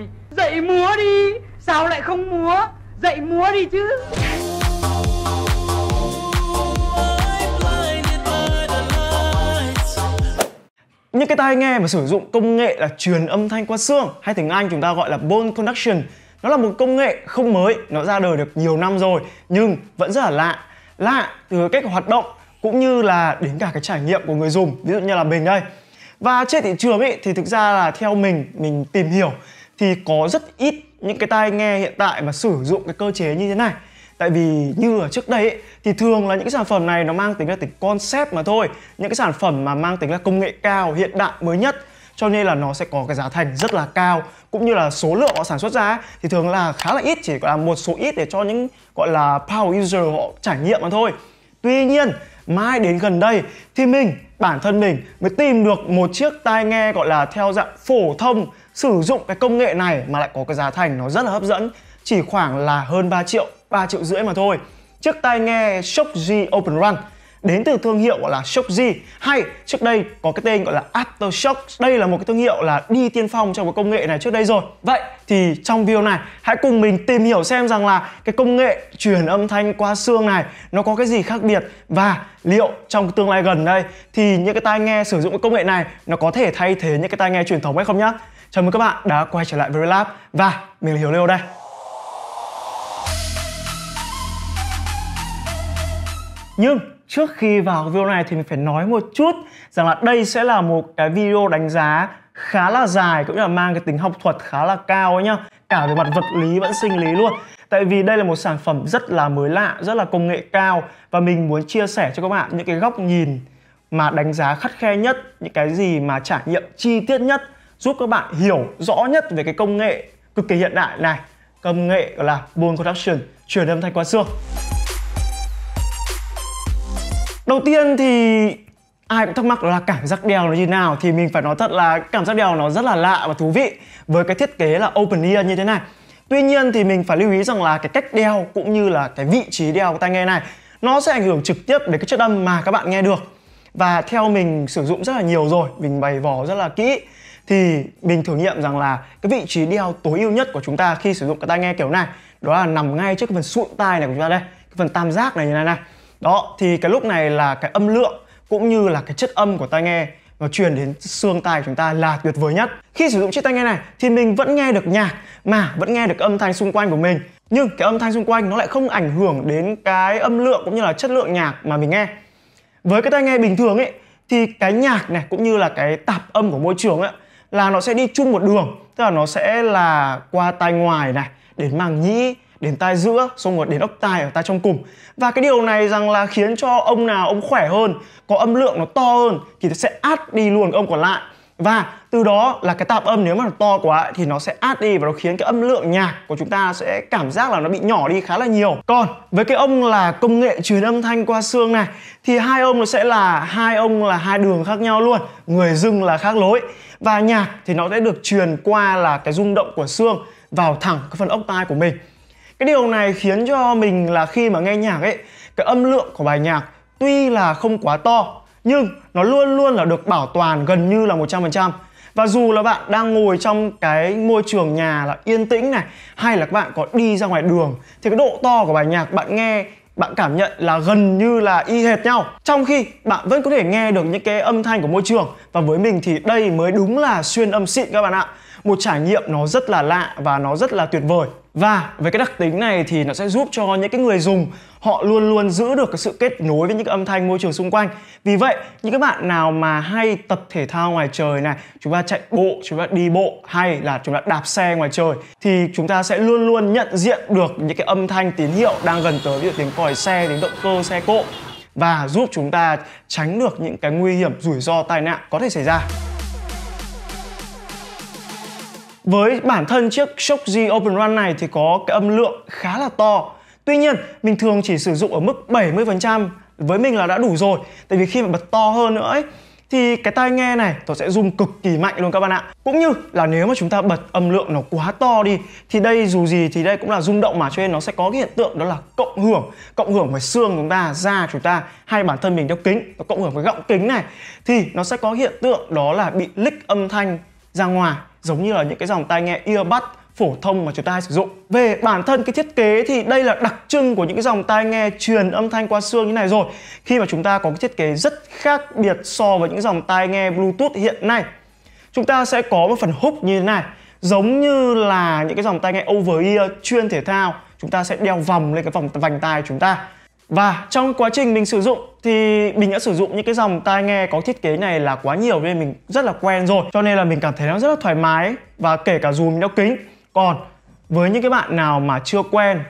anh Dậy múa đi Sao lại không múa Dậy múa đi chứ Những cái tai nghe mà sử dụng công nghệ là truyền âm thanh qua xương hay tiếng Anh chúng ta gọi là bone conduction nó là một công nghệ không mới, nó ra đời được nhiều năm rồi nhưng vẫn rất là lạ. Lạ từ cách hoạt động cũng như là đến cả cái trải nghiệm của người dùng, ví dụ như là mình đây. Và trên thị trường ấy thì thực ra là theo mình mình tìm hiểu thì có rất ít những cái tai nghe hiện tại mà sử dụng cái cơ chế như thế này tại vì như ở trước đây ấy, thì thường là những cái sản phẩm này nó mang tính là tính concept mà thôi những cái sản phẩm mà mang tính là công nghệ cao hiện đại mới nhất cho nên là nó sẽ có cái giá thành rất là cao cũng như là số lượng họ sản xuất ra thì thường là khá là ít chỉ là một số ít để cho những gọi là power user họ trải nghiệm mà thôi tuy nhiên mai đến gần đây thì mình bản thân mình mới tìm được một chiếc tai nghe gọi là theo dạng phổ thông sử dụng cái công nghệ này mà lại có cái giá thành nó rất là hấp dẫn chỉ khoảng là hơn 3 triệu 3 triệu rưỡi mà thôi chiếc tai nghe Shockz Open Run đến từ thương hiệu gọi là Shockz hay trước đây có cái tên gọi là Aftershock đây là một cái thương hiệu là đi tiên phong trong cái công nghệ này trước đây rồi vậy thì trong video này hãy cùng mình tìm hiểu xem rằng là cái công nghệ truyền âm thanh qua xương này nó có cái gì khác biệt và liệu trong tương lai gần đây thì những cái tai nghe sử dụng cái công nghệ này nó có thể thay thế những cái tai nghe truyền thống hay không nhá Chào mừng các bạn đã quay trở lại với Relab và mình là Hiếu Leo đây. Nhưng trước khi vào video này thì mình phải nói một chút rằng là đây sẽ là một cái video đánh giá khá là dài cũng như là mang cái tính học thuật khá là cao ấy nhá cả về mặt vật lý vẫn sinh lý luôn tại vì đây là một sản phẩm rất là mới lạ rất là công nghệ cao và mình muốn chia sẻ cho các bạn những cái góc nhìn mà đánh giá khắt khe nhất những cái gì mà trải nghiệm chi tiết nhất giúp các bạn hiểu rõ nhất về cái công nghệ cực kỳ hiện đại này công nghệ gọi là bone conduction truyền âm thanh qua xương đầu tiên thì ai cũng thắc mắc là cảm giác đeo nó như nào thì mình phải nói thật là cảm giác đeo nó rất là lạ và thú vị với cái thiết kế là open ear như thế này tuy nhiên thì mình phải lưu ý rằng là cái cách đeo cũng như là cái vị trí đeo của tai nghe này nó sẽ ảnh hưởng trực tiếp đến cái chất âm mà các bạn nghe được và theo mình sử dụng rất là nhiều rồi mình bày vỏ rất là kỹ thì mình thử nghiệm rằng là cái vị trí đeo tối ưu nhất của chúng ta khi sử dụng cái tai nghe kiểu này đó là nằm ngay trước cái phần sụn tai này của chúng ta đây cái phần tam giác này như này này đó thì cái lúc này là cái âm lượng cũng như là cái chất âm của tai nghe nó truyền đến xương tai của chúng ta là tuyệt vời nhất khi sử dụng chiếc tai nghe này thì mình vẫn nghe được nhạc mà vẫn nghe được âm thanh xung quanh của mình nhưng cái âm thanh xung quanh nó lại không ảnh hưởng đến cái âm lượng cũng như là chất lượng nhạc mà mình nghe với cái tai nghe bình thường ấy thì cái nhạc này cũng như là cái tạp âm của môi trường ấy là nó sẽ đi chung một đường tức là nó sẽ là qua tai ngoài này đến màng nhĩ đến tai giữa xong rồi đến ốc tai ở tai trong cùng và cái điều này rằng là khiến cho ông nào ông khỏe hơn có âm lượng nó to hơn thì nó sẽ át đi luôn ông còn lại và từ đó là cái tạp âm nếu mà nó to quá thì nó sẽ át đi và nó khiến cái âm lượng nhạc của chúng ta sẽ cảm giác là nó bị nhỏ đi khá là nhiều còn với cái ông là công nghệ truyền âm thanh qua xương này thì hai ông nó sẽ là hai ông là hai đường khác nhau luôn người dưng là khác lối và nhạc thì nó sẽ được truyền qua là cái rung động của xương vào thẳng cái phần ốc tai của mình cái điều này khiến cho mình là khi mà nghe nhạc ấy cái âm lượng của bài nhạc tuy là không quá to nhưng nó luôn luôn là được bảo toàn gần như là 100% và dù là bạn đang ngồi trong cái môi trường nhà là yên tĩnh này hay là các bạn có đi ra ngoài đường thì cái độ to của bài nhạc bạn nghe bạn cảm nhận là gần như là y hệt nhau trong khi bạn vẫn có thể nghe được những cái âm thanh của môi trường và với mình thì đây mới đúng là xuyên âm xịn các bạn ạ một trải nghiệm nó rất là lạ và nó rất là tuyệt vời và với cái đặc tính này thì nó sẽ giúp cho những cái người dùng họ luôn luôn giữ được cái sự kết nối với những cái âm thanh môi trường xung quanh vì vậy những các bạn nào mà hay tập thể thao ngoài trời này chúng ta chạy bộ chúng ta đi bộ hay là chúng ta đạp xe ngoài trời thì chúng ta sẽ luôn luôn nhận diện được những cái âm thanh tín hiệu đang gần tới ví dụ tiếng còi xe tiếng động cơ xe cộ và giúp chúng ta tránh được những cái nguy hiểm rủi ro tai nạn có thể xảy ra với bản thân chiếc Shock G Open Run này thì có cái âm lượng khá là to. Tuy nhiên, mình thường chỉ sử dụng ở mức 70% với mình là đã đủ rồi. Tại vì khi mà bật to hơn nữa ấy, thì cái tai nghe này nó sẽ rung cực kỳ mạnh luôn các bạn ạ. Cũng như là nếu mà chúng ta bật âm lượng nó quá to đi thì đây dù gì thì đây cũng là rung động mà cho nên nó sẽ có cái hiện tượng đó là cộng hưởng, cộng hưởng với xương chúng ta, da chúng ta hay bản thân mình đeo kính, nó cộng hưởng với gọng kính này thì nó sẽ có hiện tượng đó là bị lích âm thanh ra ngoài giống như là những cái dòng tai nghe earbud phổ thông mà chúng ta hay sử dụng. Về bản thân cái thiết kế thì đây là đặc trưng của những cái dòng tai nghe truyền âm thanh qua xương như này rồi. Khi mà chúng ta có cái thiết kế rất khác biệt so với những dòng tai nghe Bluetooth hiện nay. Chúng ta sẽ có một phần húp như thế này, giống như là những cái dòng tai nghe over ear chuyên thể thao, chúng ta sẽ đeo vòng lên cái vòng vành tai chúng ta và trong quá trình mình sử dụng thì mình đã sử dụng những cái dòng tai nghe có thiết kế này là quá nhiều nên mình rất là quen rồi Cho nên là mình cảm thấy nó rất là thoải mái và kể cả dù mình đeo kính Còn với những cái bạn nào mà chưa quen,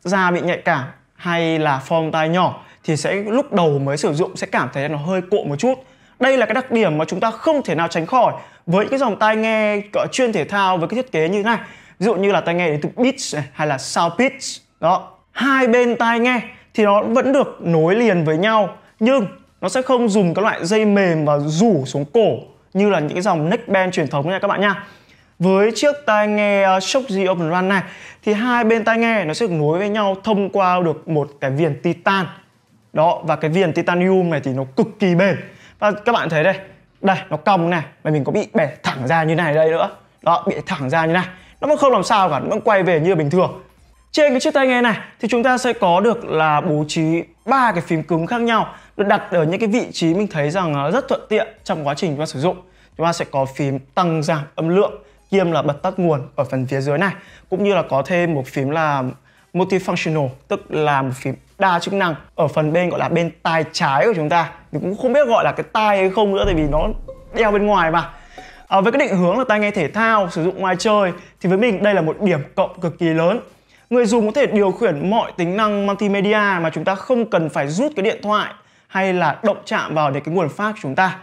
da bị nhạy cảm hay là form tai nhỏ thì sẽ lúc đầu mới sử dụng sẽ cảm thấy nó hơi cộ một chút đây là cái đặc điểm mà chúng ta không thể nào tránh khỏi với những cái dòng tai nghe chuyên thể thao với cái thiết kế như thế này ví dụ như là tai nghe đến từ Beats hay là Sound Beats đó hai bên tai nghe thì nó vẫn được nối liền với nhau nhưng nó sẽ không dùng các loại dây mềm và rủ xuống cổ như là những cái dòng neckband truyền thống nha các bạn nha với chiếc tai nghe ờ, Shockzy Open Run này thì hai bên tai nghe nó sẽ được nối với nhau thông qua được một cái viền titan đó và cái viền titanium này thì nó cực kỳ bền và các bạn thấy đây đây nó cong này mà mình có bị bẻ thẳng ra như này đây nữa đó bị thẳng ra như này nó vẫn không làm sao cả nó vẫn quay về như bình thường trên cái chiếc tai nghe này thì chúng ta sẽ có được là bố trí ba cái phím cứng khác nhau được đặt ở những cái vị trí mình thấy rằng rất thuận tiện trong quá trình chúng ta sử dụng. Chúng ta sẽ có phím tăng giảm âm lượng kiêm là bật tắt nguồn ở phần phía dưới này cũng như là có thêm một phím là multifunctional tức là một phím đa chức năng ở phần bên gọi là bên tai trái của chúng ta thì cũng không biết gọi là cái tai hay không nữa tại vì nó đeo bên ngoài mà à, với cái định hướng là tai nghe thể thao sử dụng ngoài chơi thì với mình đây là một điểm cộng cực kỳ lớn Người dùng có thể điều khiển mọi tính năng multimedia mà chúng ta không cần phải rút cái điện thoại hay là động chạm vào để cái nguồn phát của chúng ta.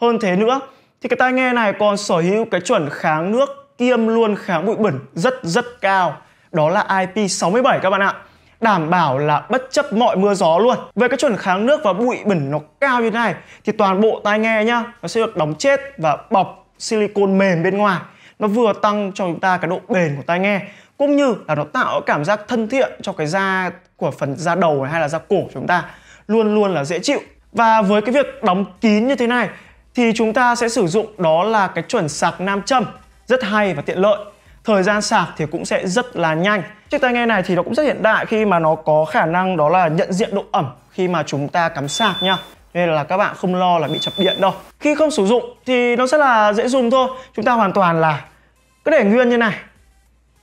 Hơn thế nữa thì cái tai nghe này còn sở hữu cái chuẩn kháng nước kiêm luôn kháng bụi bẩn rất rất cao. Đó là IP67 các bạn ạ đảm bảo là bất chấp mọi mưa gió luôn. Về cái chuẩn kháng nước và bụi bẩn nó cao như thế này thì toàn bộ tai nghe nhá, nó sẽ được đóng chết và bọc silicon mềm bên ngoài nó vừa tăng cho chúng ta cái độ bền của tai nghe cũng như là nó tạo cảm giác thân thiện cho cái da của phần da đầu hay là da cổ của chúng ta luôn luôn là dễ chịu và với cái việc đóng kín như thế này thì chúng ta sẽ sử dụng đó là cái chuẩn sạc nam châm rất hay và tiện lợi thời gian sạc thì cũng sẽ rất là nhanh chiếc tai nghe này thì nó cũng rất hiện đại khi mà nó có khả năng đó là nhận diện độ ẩm khi mà chúng ta cắm sạc nha nên là các bạn không lo là bị chập điện đâu khi không sử dụng thì nó sẽ là dễ dùng thôi chúng ta hoàn toàn là cứ để nguyên như này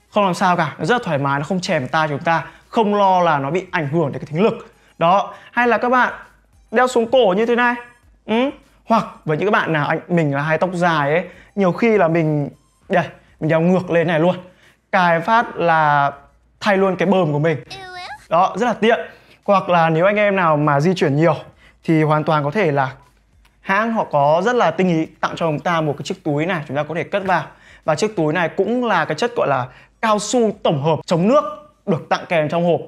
không làm sao cả nó rất là thoải mái nó không chèm tay chúng ta không lo là nó bị ảnh hưởng đến cái thính lực đó hay là các bạn đeo xuống cổ như thế này ừ. hoặc với những các bạn nào anh mình là hai tóc dài ấy nhiều khi là mình đây mình đeo ngược lên này luôn cài phát là thay luôn cái bơm của mình đó rất là tiện hoặc là nếu anh em nào mà di chuyển nhiều thì hoàn toàn có thể là hãng họ có rất là tinh ý tặng cho chúng ta một cái chiếc túi này chúng ta có thể cất vào và chiếc túi này cũng là cái chất gọi là cao su tổng hợp chống nước được tặng kèm trong hộp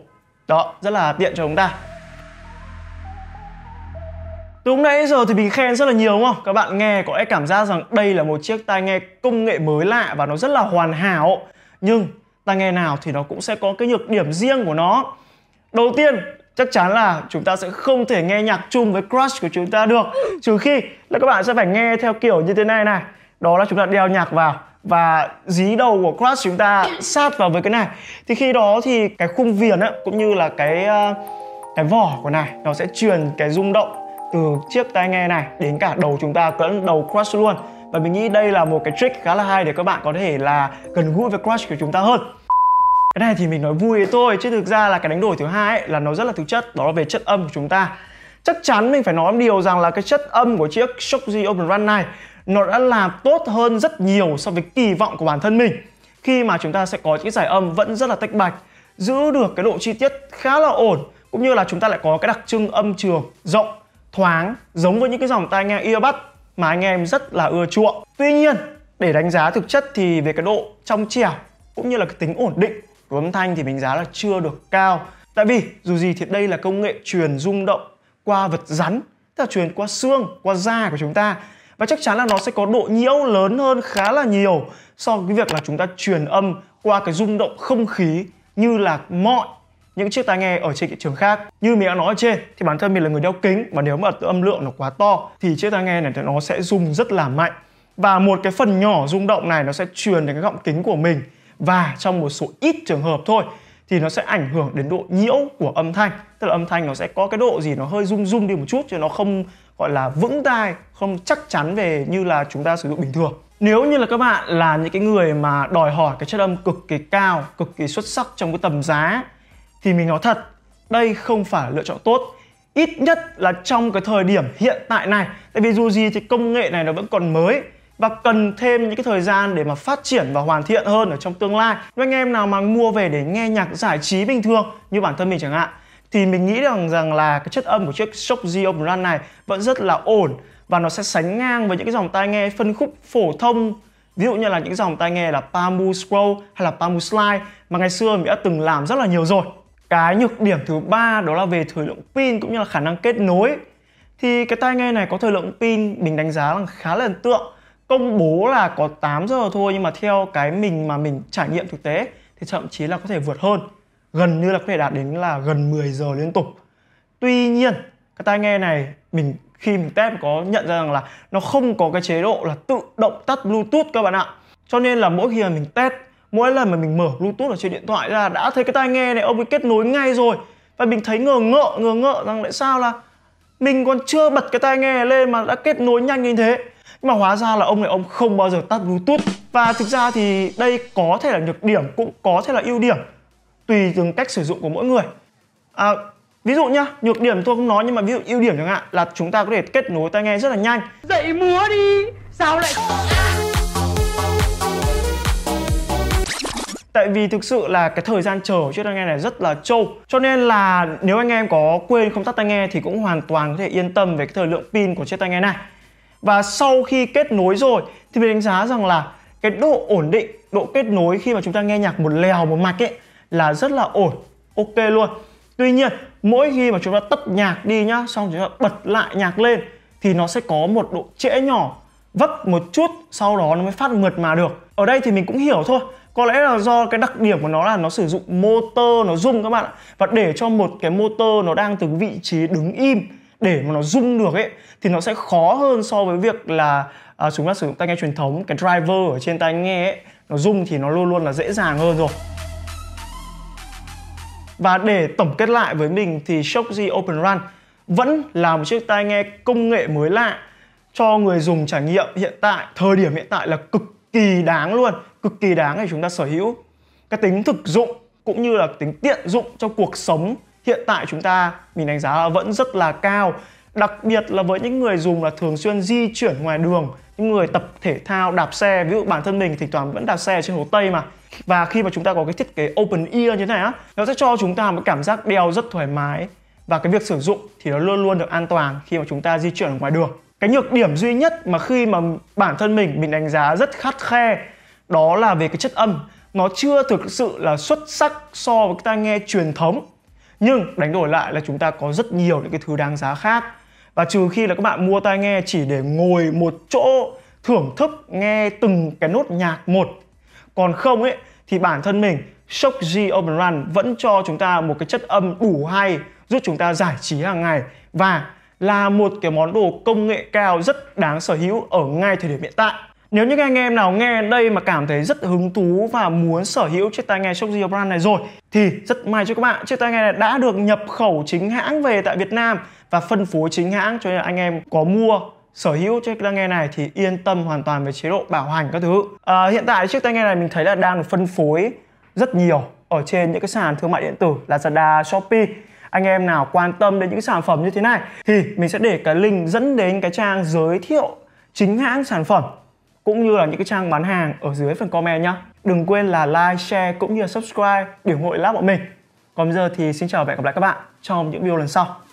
đó rất là tiện cho chúng ta từ hôm nãy giờ thì mình khen rất là nhiều đúng không? Các bạn nghe có lẽ cảm giác rằng đây là một chiếc tai nghe công nghệ mới lạ và nó rất là hoàn hảo Nhưng tai nghe nào thì nó cũng sẽ có cái nhược điểm riêng của nó Đầu tiên chắc chắn là chúng ta sẽ không thể nghe nhạc chung với crush của chúng ta được trừ khi là các bạn sẽ phải nghe theo kiểu như thế này này đó là chúng ta đeo nhạc vào và dí đầu của crush chúng ta sát vào với cái này thì khi đó thì cái khung viền ấy, cũng như là cái ờ, cái vỏ của này nó sẽ truyền cái rung động từ chiếc tai nghe này đến cả đầu chúng ta lẫn đầu crush luôn và mình nghĩ đây là một cái trick khá là hay để các bạn có thể là gần gũi với crush của chúng ta hơn cái này thì mình nói vui thôi chứ thực ra là cái đánh đổi thứ hai ấy là nó rất là thực chất đó là về chất âm của chúng ta chắc chắn mình phải nói một điều rằng là cái chất âm của chiếc Shockzy Open Run này nó đã làm tốt hơn rất nhiều so với kỳ vọng của bản thân mình khi mà chúng ta sẽ có những giải âm vẫn rất là tách bạch giữ được cái độ chi tiết khá là ổn cũng như là chúng ta lại có cái đặc trưng âm trường rộng thoáng giống với những cái dòng tai nghe earbud mà anh em rất là ưa chuộng tuy nhiên để đánh giá thực chất thì về cái độ trong trẻo cũng như là cái tính ổn định của thanh thì mình giá là chưa được cao tại vì dù gì thì đây là công nghệ truyền rung động qua vật rắn tức là truyền qua xương qua da của chúng ta và chắc chắn là nó sẽ có độ nhiễu lớn hơn khá là nhiều so với việc là chúng ta truyền âm qua cái rung động không khí như là mọi những chiếc tai nghe ở trên thị trường khác như mình đã nói ở trên thì bản thân mình là người đeo kính và nếu mà âm lượng nó quá to thì chiếc tai nghe này nó sẽ rung rất là mạnh và một cái phần nhỏ rung động này nó sẽ truyền đến cái gọng kính của mình và trong một số ít trường hợp thôi thì nó sẽ ảnh hưởng đến độ nhiễu của âm thanh tức là âm thanh nó sẽ có cái độ gì nó hơi rung rung đi một chút chứ nó không gọi là vững tai không chắc chắn về như là chúng ta sử dụng bình thường nếu như là các bạn là những cái người mà đòi hỏi cái chất âm cực kỳ cao cực kỳ xuất sắc trong cái tầm giá thì mình nói thật đây không phải là lựa chọn tốt ít nhất là trong cái thời điểm hiện tại này tại vì dù gì thì công nghệ này nó vẫn còn mới và cần thêm những cái thời gian để mà phát triển và hoàn thiện hơn ở trong tương lai. Với anh em nào mà mua về để nghe nhạc giải trí bình thường như bản thân mình chẳng hạn thì mình nghĩ rằng rằng là cái chất âm của chiếc Shock Zio này vẫn rất là ổn và nó sẽ sánh ngang với những cái dòng tai nghe phân khúc phổ thông ví dụ như là những dòng tai nghe là Pamu Scroll hay là Pamu Slide mà ngày xưa mình đã từng làm rất là nhiều rồi. Cái nhược điểm thứ ba đó là về thời lượng pin cũng như là khả năng kết nối. Thì cái tai nghe này có thời lượng pin mình đánh giá là khá là ấn tượng công bố là có 8 giờ thôi nhưng mà theo cái mình mà mình trải nghiệm thực tế thì thậm chí là có thể vượt hơn gần như là có thể đạt đến là gần 10 giờ liên tục tuy nhiên cái tai nghe này mình khi mình test có nhận ra rằng là nó không có cái chế độ là tự động tắt bluetooth các bạn ạ cho nên là mỗi khi mà mình test mỗi lần mà mình mở bluetooth ở trên điện thoại ra đã thấy cái tai nghe này ông ấy kết nối ngay rồi và mình thấy ngờ ngợ ngờ ngợ rằng tại sao là mình còn chưa bật cái tai nghe lên mà đã kết nối nhanh như thế nhưng mà hóa ra là ông này ông không bao giờ tắt bluetooth và thực ra thì đây có thể là nhược điểm cũng có thể là ưu điểm tùy từng cách sử dụng của mỗi người à, ví dụ nhá nhược điểm tôi không nói nhưng mà ví dụ ưu điểm chẳng hạn là chúng ta có thể kết nối tai nghe rất là nhanh dậy múa đi sao lại Tại vì thực sự là cái thời gian chờ chiếc tai nghe này rất là trâu Cho nên là nếu anh em có quên không tắt tai nghe thì cũng hoàn toàn có thể yên tâm về cái thời lượng pin của chiếc tai nghe này và sau khi kết nối rồi thì mình đánh giá rằng là cái độ ổn định, độ kết nối khi mà chúng ta nghe nhạc một lèo một mạch ấy là rất là ổn, ok luôn. Tuy nhiên, mỗi khi mà chúng ta tắt nhạc đi nhá, xong chúng ta bật lại nhạc lên thì nó sẽ có một độ trễ nhỏ vấp một chút sau đó nó mới phát mượt mà được ở đây thì mình cũng hiểu thôi có lẽ là do cái đặc điểm của nó là nó sử dụng motor nó rung các bạn ạ và để cho một cái motor nó đang từ vị trí đứng im để mà nó rung được ấy thì nó sẽ khó hơn so với việc là à, chúng ta sử dụng tai nghe truyền thống cái driver ở trên tai nghe ấy nó rung thì nó luôn luôn là dễ dàng hơn rồi và để tổng kết lại với mình thì Shockzy Open Run vẫn là một chiếc tai nghe công nghệ mới lạ cho người dùng trải nghiệm hiện tại, thời điểm hiện tại là cực kỳ đáng luôn, cực kỳ đáng để chúng ta sở hữu. Cái tính thực dụng cũng như là tính tiện dụng cho cuộc sống hiện tại chúng ta mình đánh giá là vẫn rất là cao đặc biệt là với những người dùng là thường xuyên di chuyển ngoài đường những người tập thể thao đạp xe ví dụ bản thân mình thì toàn vẫn đạp xe trên hồ tây mà và khi mà chúng ta có cái thiết kế open ear như thế này á nó sẽ cho chúng ta một cảm giác đeo rất thoải mái và cái việc sử dụng thì nó luôn luôn được an toàn khi mà chúng ta di chuyển ngoài đường cái nhược điểm duy nhất mà khi mà bản thân mình mình đánh giá rất khắt khe đó là về cái chất âm nó chưa thực sự là xuất sắc so với tai nghe truyền thống nhưng đánh đổi lại là chúng ta có rất nhiều những cái thứ đáng giá khác và trừ khi là các bạn mua tai nghe chỉ để ngồi một chỗ thưởng thức nghe từng cái nốt nhạc một còn không ấy thì bản thân mình Shock G Open Run vẫn cho chúng ta một cái chất âm đủ hay giúp chúng ta giải trí hàng ngày và là một cái món đồ công nghệ cao rất đáng sở hữu ở ngay thời điểm hiện tại nếu những anh em nào nghe đây mà cảm thấy rất hứng thú và muốn sở hữu chiếc tai nghe Shockzio brand này rồi thì rất may cho các bạn, chiếc tai nghe này đã được nhập khẩu chính hãng về tại Việt Nam và phân phối chính hãng cho nên anh em có mua sở hữu chiếc tai nghe này thì yên tâm hoàn toàn về chế độ bảo hành các thứ. À, hiện tại chiếc tai nghe này mình thấy là đang được phân phối rất nhiều ở trên những cái sàn thương mại điện tử Lazada, Shopee anh em nào quan tâm đến những sản phẩm như thế này thì mình sẽ để cái link dẫn đến cái trang giới thiệu chính hãng sản phẩm cũng như là những cái trang bán hàng ở dưới phần comment nhé. Đừng quên là like, share cũng như là subscribe để ủng hộ lab bọn mình. Còn bây giờ thì xin chào và hẹn gặp lại các bạn trong những video lần sau.